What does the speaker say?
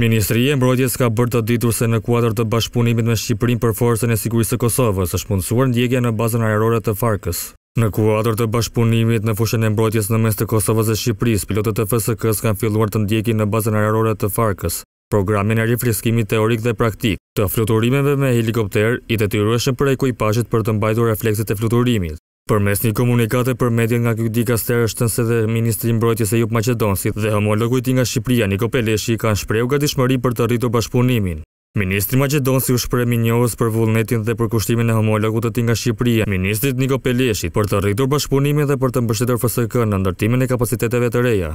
Ministri e mbrojtjes ka bërë të ditur se në kuadrë të bashkëpunimit me Shqipërin për forësën e sigurisë të Kosovës është mundësuar ndjegja në bazën aerore të Farkës. Në kuadrë të bashkëpunimit në fushën e mbrojtjes në mes të Kosovës e Shqipërisë, pilotët e FSK-s kanë filluar të ndjekin në bazën aerore të Farkës programin e rifreskimit teorik dhe praktik të fluturimeve me helikopter i detyrueshëm për ekuipazhet për të mbajtur reflekset e fluturimit. Për mes një komunikate për medjen nga kjo dika stërë është nëse dhe Ministri Mbrojtjes e Jupë Macedonësit dhe homologujti nga Shqipria Niko Peleshi kanë shpreu ka dishmëri për të rritur bashkëpunimin. Ministri Macedonësi u shpre minjohës për vullnetin dhe për kushtimin e homologut të ti nga Shqipria, Ministrit Niko Peleshi për të rritur bashkëpunimin dhe për të mbështetër FSK në ndërtimin e kapaciteteve të reja.